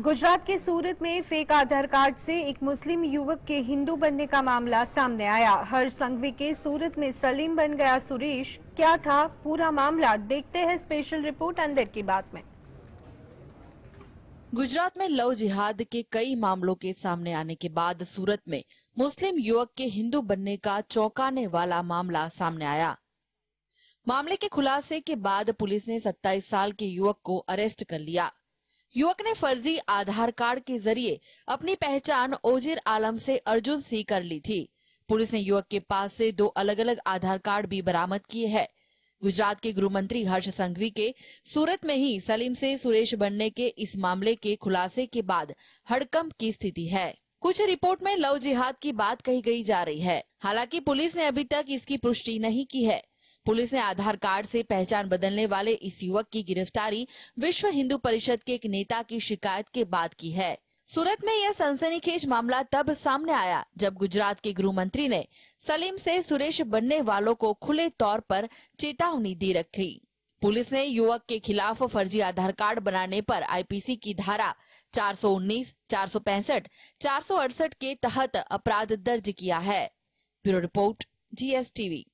गुजरात के सूरत में फेक आधार कार्ड से एक मुस्लिम युवक के हिंदू बनने का मामला सामने आया हर संघवी के सूरत में सलीम बन गया सुरेश क्या था पूरा मामला देखते हैं स्पेशल रिपोर्ट अंदर की बात में गुजरात में लव जिहाद के कई मामलों के सामने आने के बाद सूरत में मुस्लिम युवक के हिंदू बनने का चौंकाने वाला मामला सामने आया मामले के खुलासे के बाद पुलिस ने 27 साल के युवक को अरेस्ट कर लिया युवक ने फर्जी आधार कार्ड के जरिए अपनी पहचान ओजिर आलम से अर्जुन सिंह कर ली थी पुलिस ने युवक के पास से दो अलग अलग आधार कार्ड भी बरामद किए हैं गुजरात के गृह मंत्री हर्ष संघवी के सूरत में ही सलीम से सुरेश बनने के इस मामले के खुलासे के बाद हड़कंप की स्थिति है कुछ रिपोर्ट में लव जिहाद की बात कही गई जा रही है हालांकि पुलिस ने अभी तक इसकी पुष्टि नहीं की है पुलिस ने आधार कार्ड से पहचान बदलने वाले इस युवक की गिरफ्तारी विश्व हिंदू परिषद के एक नेता की शिकायत के बाद की है सूरत में यह सनसनीखेज मामला तब सामने आया जब गुजरात के गृह मंत्री ने सलीम से सुरेश बनने वालों को खुले तौर पर चेतावनी दी रखी पुलिस ने युवक के खिलाफ फर्जी आधार कार्ड बनाने पर आईपीसी की धारा 419, 465, 468 के तहत अपराध दर्ज किया है ब्यूरो रिपोर्ट जीएसटीवी